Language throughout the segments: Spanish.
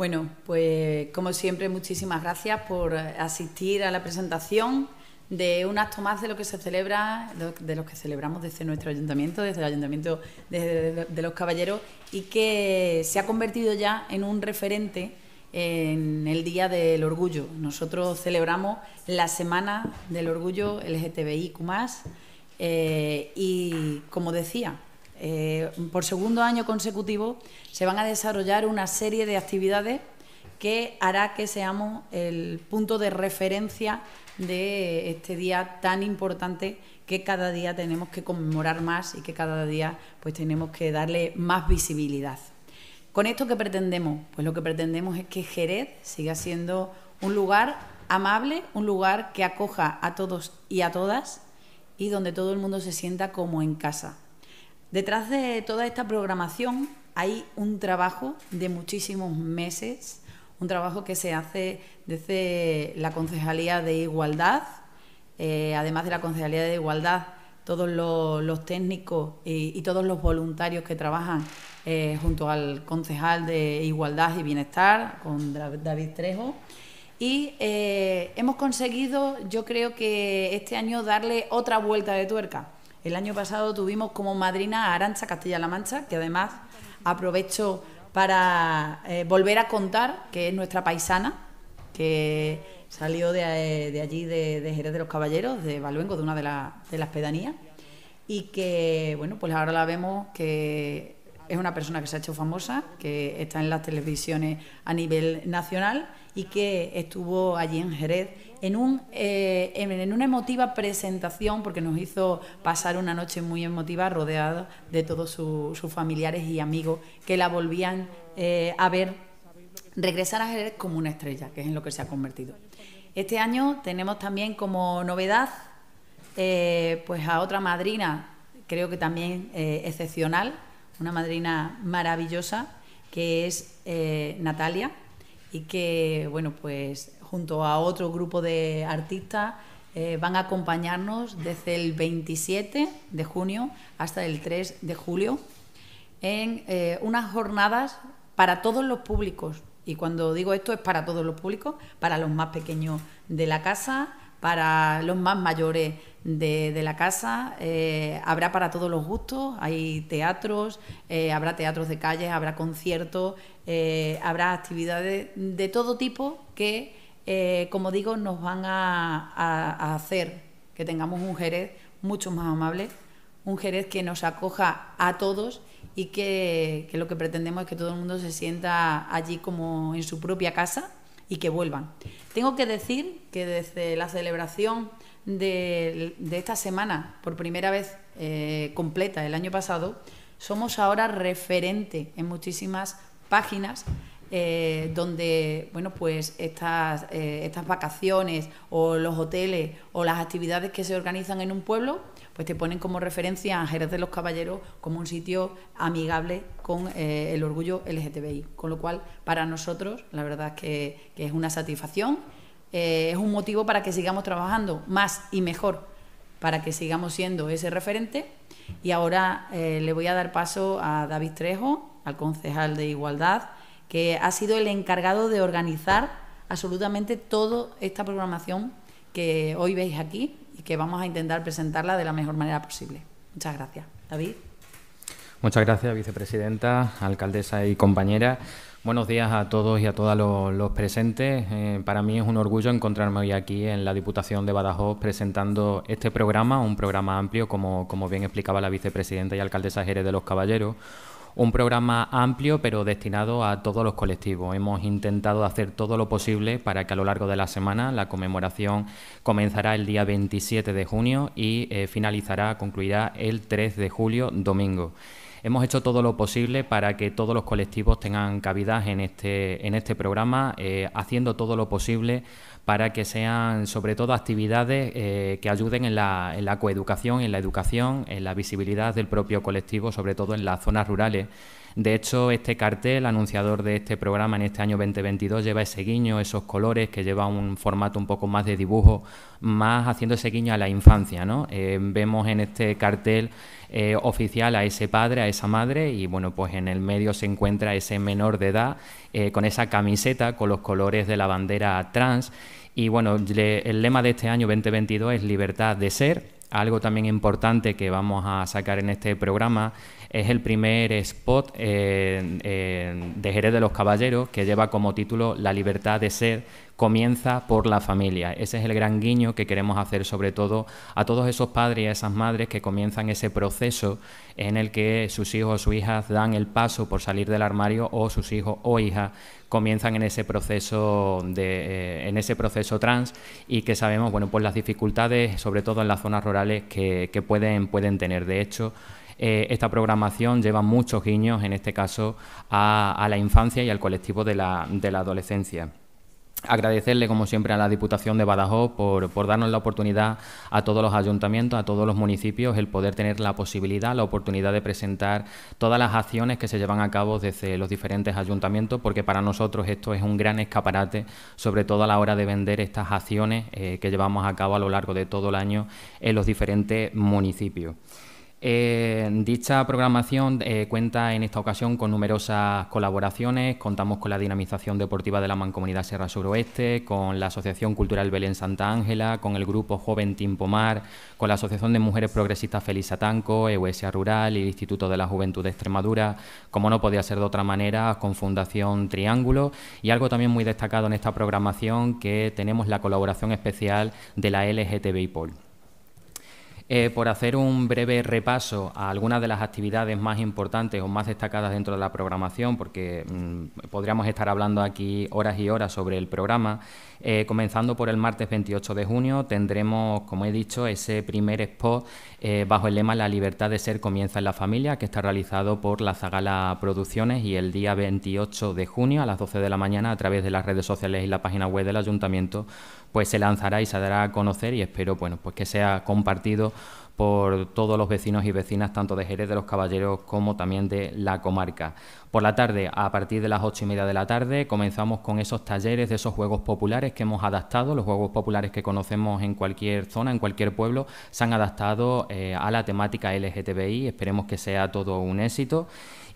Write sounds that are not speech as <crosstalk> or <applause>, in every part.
Bueno, pues como siempre, muchísimas gracias por asistir a la presentación de un acto más de lo que se celebra, de los que celebramos desde nuestro ayuntamiento, desde el ayuntamiento de, los caballeros, y que se ha convertido ya en un referente en el Día del Orgullo. Nosotros celebramos la Semana del Orgullo LGTBIQ eh, y como decía, eh, por segundo año consecutivo se van a desarrollar una serie de actividades que hará que seamos el punto de referencia de este día tan importante que cada día tenemos que conmemorar más y que cada día pues tenemos que darle más visibilidad. ¿Con esto qué pretendemos? Pues lo que pretendemos es que Jerez siga siendo un lugar amable, un lugar que acoja a todos y a todas y donde todo el mundo se sienta como en casa, Detrás de toda esta programación hay un trabajo de muchísimos meses, un trabajo que se hace desde la Concejalía de Igualdad, eh, además de la Concejalía de Igualdad, todos los, técnicos y, todos los voluntarios que trabajan eh, junto al concejal de Igualdad y Bienestar, con David Trejo. Y eh, hemos conseguido, yo creo que este año, darle otra vuelta de tuerca el año pasado tuvimos como madrina a Arancha Castilla-La Mancha, que además aprovecho para eh, volver a contar que es nuestra paisana, que salió de, eh, allí, de, Jerez de los Caballeros, de Baluengo, de una de, de las pedanías, y que, bueno, pues ahora la vemos que es una persona que se ha hecho famosa, que está en las televisiones a nivel nacional y que estuvo allí en Jerez eh, en, una emotiva presentación, porque nos hizo pasar una noche muy emotiva rodeada de todos sus familiares y amigos que la volvían eh, a ver regresar a Jerez como una estrella, que es en lo que se ha convertido. Este año tenemos también como novedad eh, pues a otra madrina, creo que también excepcional, una madrina maravillosa, que es Natalia, y que, bueno, pues junto a otro grupo de artistas eh, van a acompañarnos desde el 27 de junio hasta el 3 de julio en eh, unas jornadas para todos los públicos. Y cuando digo esto es para todos los públicos, para los más pequeños de la casa, para los más mayores de, la casa, eh, habrá para todos los gustos, hay teatros, eh, habrá teatros de calle, habrá conciertos, eh, habrá actividades de todo tipo que, como digo, nos van a, hacer que tengamos un Jerez mucho más amable, un Jerez que nos acoja a todos y que, lo que pretendemos es que todo el mundo se sienta allí como en su propia casa y que vuelvan. Tengo que decir que desde la celebración de, esta semana, por primera vez eh, completa el año pasado, somos ahora referente en muchísimas páginas eh, donde bueno, pues estas, eh, estas vacaciones o los hoteles o las actividades que se organizan en un pueblo, pues te ponen como referencia a Jerez de los Caballeros como un sitio amigable con eh, el orgullo LGTBI. Con lo cual, para nosotros, la verdad es que, es una satisfacción, es un motivo para que sigamos trabajando más y mejor para que sigamos siendo ese referente. Y ahora le voy a dar paso a David Trejo, al concejal de Igualdad, que ha sido el encargado de organizar absolutamente toda esta programación que hoy veis aquí y que vamos a intentar presentarla de la mejor manera posible. Muchas gracias. David. Muchas gracias, vicepresidenta, alcaldesa y compañera. Buenos días a todos y a todas los, presentes. Eh, para mí es un orgullo encontrarme hoy aquí en la Diputación de Badajoz presentando este programa, un programa amplio, como, como bien explicaba la vicepresidenta y alcaldesa Jerez de los Caballeros, un programa amplio pero destinado a todos los colectivos. Hemos intentado hacer todo lo posible para que a lo largo de la semana la conmemoración comenzará el día 27 de junio y eh, finalizará, concluirá el 3 de julio, domingo. Hemos hecho todo lo posible para que todos los colectivos tengan cabida en este, en este programa, eh, haciendo todo lo posible para que sean sobre todo actividades eh, que ayuden en la, en la coeducación, en la educación, en la visibilidad del propio colectivo, sobre todo en las zonas rurales. De hecho, este cartel anunciador de este programa en este año 2022 lleva ese guiño, esos colores, que lleva un formato un poco más de dibujo, más haciendo ese guiño a la infancia. ¿no? Eh, vemos en este cartel eh, oficial a ese padre, a esa madre, y bueno, pues en el medio se encuentra ese menor de edad eh, con esa camiseta con los colores de la bandera trans. Y bueno, el lema de este año 2022 es libertad de ser, algo también importante que vamos a sacar en este programa es el primer spot eh, eh, de Jerez de los Caballeros que lleva como título La libertad de ser comienza por la familia. Ese es el gran guiño que queremos hacer sobre todo a todos esos padres y a esas madres que comienzan ese proceso en el que sus hijos o sus hijas dan el paso por salir del armario o sus hijos o hijas comienzan en ese proceso de, eh, en ese proceso trans y que sabemos bueno pues las dificultades sobre todo en las zonas rurales que, pueden pueden tener de hecho eh, esta programación lleva muchos guiños, en este caso, a, la infancia y al colectivo de la, adolescencia agradecerle, como siempre, a la Diputación de Badajoz por, darnos la oportunidad a todos los ayuntamientos, a todos los municipios, el poder tener la posibilidad, la oportunidad de presentar todas las acciones que se llevan a cabo desde los diferentes ayuntamientos, porque para nosotros esto es un gran escaparate, sobre todo a la hora de vender estas acciones eh, que llevamos a cabo a lo largo de todo el año en los diferentes municipios. Eh, dicha programación eh, cuenta en esta ocasión con numerosas colaboraciones. Contamos con la Dinamización Deportiva de la Mancomunidad Sierra Suroeste, con la Asociación Cultural Belén Santa Ángela, con el Grupo Joven Timpomar, con la Asociación de Mujeres Progresistas Felisa Tanco, EUSA Rural y el Instituto de la Juventud de Extremadura, como no podía ser de otra manera, con Fundación Triángulo. Y algo también muy destacado en esta programación que tenemos la colaboración especial de la LGTBI Pol. Eh, por hacer un breve repaso a algunas de las actividades más importantes o más destacadas dentro de la programación, porque mm, podríamos estar hablando aquí horas y horas sobre el programa. Eh, comenzando por el martes 28 de junio, tendremos, como he dicho, ese primer spot eh, bajo el lema La libertad de ser comienza en la familia, que está realizado por la Zagala Producciones y el día 28 de junio a las 12 de la mañana a través de las redes sociales y la página web del ayuntamiento pues se lanzará y se dará a conocer y espero bueno, pues que sea compartido por todos los vecinos y vecinas, tanto de Jerez de los Caballeros como también de la comarca. Por la tarde, a partir de las ocho y media de la tarde, comenzamos con esos talleres de esos juegos populares que hemos adaptado. Los juegos populares que conocemos en cualquier zona, en cualquier pueblo, se han adaptado eh, a la temática LGTBI. Esperemos que sea todo un éxito.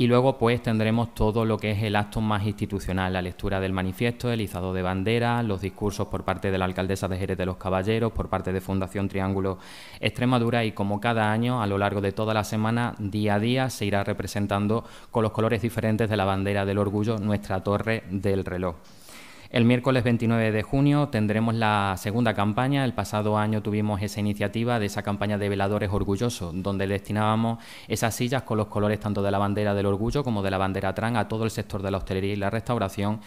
Y luego pues tendremos todo lo que es el acto más institucional, la lectura del manifiesto, el izado de bandera, los discursos por parte de la alcaldesa de Jerez de los Caballeros, por parte de Fundación Triángulo Extremadura y como cada año, a lo largo de toda la semana, día a día, se irá representando con los colores diferentes de la bandera del orgullo nuestra torre del reloj. El miércoles 29 de junio tendremos la segunda campaña. El pasado año tuvimos esa iniciativa de esa campaña de veladores orgullosos, donde destinábamos esas sillas con los colores tanto de la bandera del orgullo como de la bandera trans a todo el sector de la hostelería y la restauración.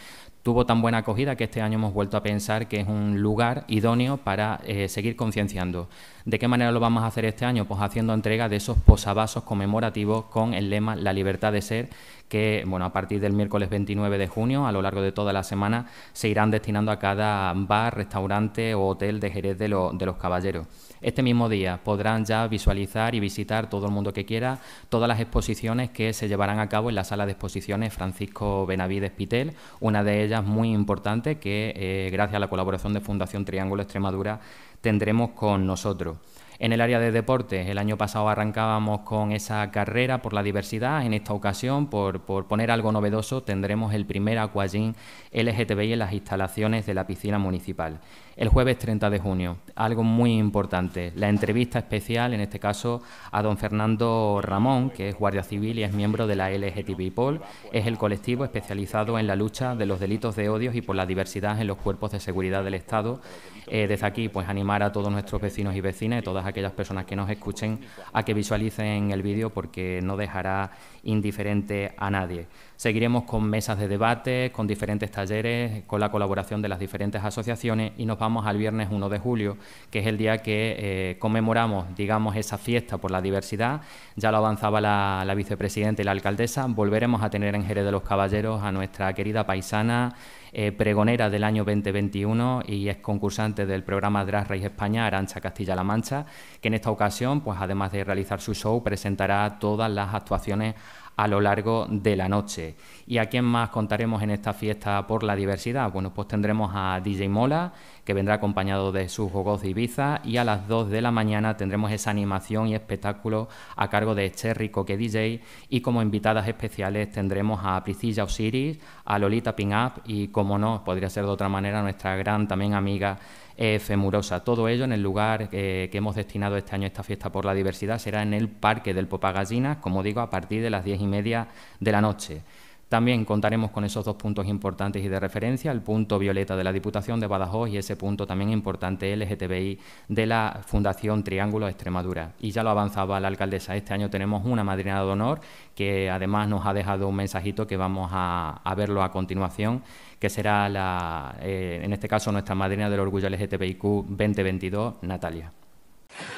Tuvo tan buena acogida que este año hemos vuelto a pensar que es un lugar idóneo para eh, seguir concienciando ¿De qué manera lo vamos a hacer este año? Pues haciendo entrega de esos posavasos conmemorativos con el lema La libertad de ser, que bueno, a partir del miércoles 29 de junio, a lo largo de toda la semana, se irán destinando a cada bar, restaurante o hotel de Jerez de, de los Caballeros. Este mismo día podrán ya visualizar y visitar todo el mundo que quiera todas las exposiciones que se llevarán a cabo en la sala de exposiciones Francisco Benavides Pitel, una de ellas muy importante que eh, gracias a la colaboración de Fundación Triángulo Extremadura tendremos con nosotros. En el área de deportes, el año pasado arrancábamos con esa carrera por la diversidad, en esta ocasión, por, poner algo novedoso, tendremos el primer Aquagym LGTBI en las instalaciones de la piscina municipal. El jueves 30 de junio, algo muy importante, la entrevista especial, en este caso, a don Fernando Ramón, que es guardia civil y es miembro de la LGTBI Pol, es el colectivo especializado en la lucha de los delitos de odios y por la diversidad en los cuerpos de seguridad del Estado. Eh, desde aquí, pues animar a todos nuestros vecinos y vecinas y todas aquellas personas que nos escuchen a que visualicen el vídeo porque no dejará indiferente a nadie. Seguiremos con mesas de debate, con diferentes talleres, con la colaboración de las diferentes asociaciones y nos vamos al viernes 1 de julio, que es el día que eh, conmemoramos, digamos, esa fiesta por la diversidad. Ya lo avanzaba la, la vicepresidenta y la alcaldesa. Volveremos a tener en Jerez de los Caballeros a nuestra querida paisana. Eh, pregonera del año 2021 y es concursante del programa Drag Race España Arancha Castilla-La Mancha, que en esta ocasión, pues además de realizar su show, presentará todas las actuaciones a lo largo de la noche. ¿Y a quién más contaremos en esta fiesta por la diversidad? Bueno, pues tendremos a DJ Mola, que vendrá acompañado de sus Jogos de Ibiza y a las 2 de la mañana tendremos esa animación y espectáculo a cargo de Cherry rico DJ y como invitadas especiales tendremos a Priscilla Osiris, a Lolita Pin y como no, podría ser de otra manera nuestra gran también amiga Femurosa. Todo ello en el lugar eh, que hemos destinado este año esta fiesta por la diversidad será en el Parque del Popagallinas... como digo, a partir de las diez y media de la noche. También contaremos con esos dos puntos importantes y de referencia, el punto violeta de la Diputación de Badajoz y ese punto también importante LGTBI de la Fundación Triángulo Extremadura. Y ya lo avanzaba la alcaldesa, este año tenemos una madrina de honor que además nos ha dejado un mensajito que vamos a, verlo a continuación, que será la, eh, en este caso nuestra madrina del orgullo LGTBIQ 2022, Natalia.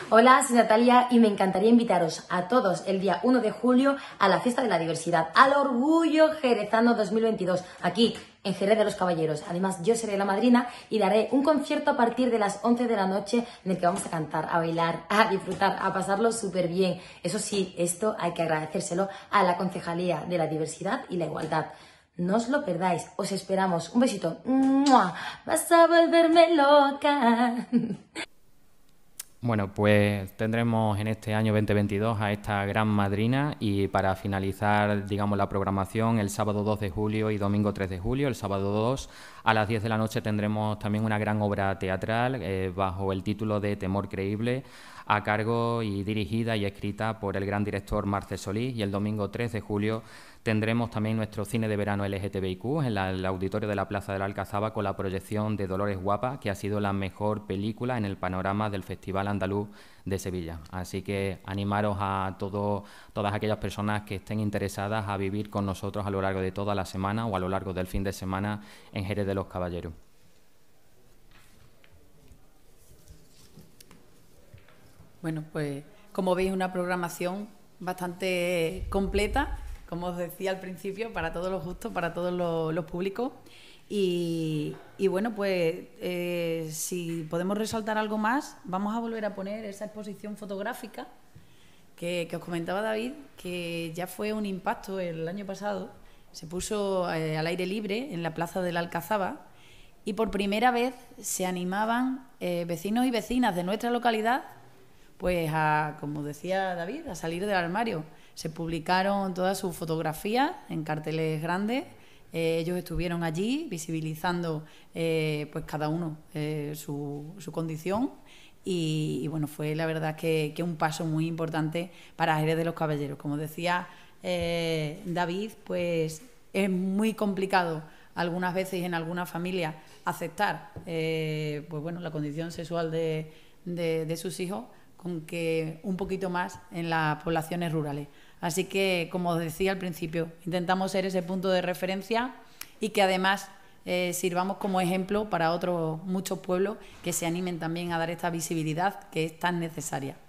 Hola, soy Natalia y me encantaría invitaros a todos el día 1 de julio a la fiesta de la diversidad, al Orgullo Jerezano 2022, aquí en Jerez de los Caballeros. Además, yo seré la madrina y daré un concierto a partir de las 11 de la noche en el que vamos a cantar, a bailar, a disfrutar, a pasarlo súper bien. Eso sí, esto hay que agradecérselo a la Concejalía de la Diversidad y la Igualdad. No os lo perdáis, os esperamos. Un besito. Vas a volverme loca. <laughs> Bueno, pues tendremos en este año 2022 a esta gran madrina y para finalizar, digamos, la programación el sábado 2 de julio y domingo 3 de julio. El sábado 2 a las 10 de la noche tendremos también una gran obra teatral eh, bajo el título de Temor Creíble a cargo y dirigida y escrita por el gran director Marce Solís y el domingo 3 de julio Tendremos también nuestro cine de verano LGTBIQ en, el auditorio de la Plaza de la Alcazaba con la proyección de Dolores Guapa, que ha sido la mejor película en el panorama del Festival Andaluz de Sevilla. Así que animaros a todos... todas aquellas personas que estén interesadas a vivir con nosotros a lo largo de toda la semana o a lo largo del fin de semana en Jerez de los Caballeros. Bueno, pues como veis una programación bastante completa como os decía al principio, para todos los justos, para todos los, públicos. Y, bueno, pues eh, si podemos resaltar algo más, vamos a volver a poner esa exposición fotográfica que, os comentaba David, que ya fue un impacto el año pasado. Se puso eh, al aire libre en la plaza de la Alcazaba y por primera vez se animaban eh, vecinos y vecinas de nuestra localidad, pues a, como decía David, a salir del armario se publicaron todas sus fotografías en carteles grandes. Eh, ellos estuvieron allí visibilizando eh, pues cada uno eh, su, condición y, bueno, fue la verdad que, que, un paso muy importante para Jerez de los Caballeros. Como decía David, pues es muy complicado algunas veces en algunas familias aceptar pues bueno, la condición sexual de, de sus hijos con que un poquito más en las poblaciones rurales. Así que, como decía al principio, intentamos ser ese punto de referencia y que además eh, sirvamos como ejemplo para otros muchos pueblos que se animen también a dar esta visibilidad que es tan necesaria.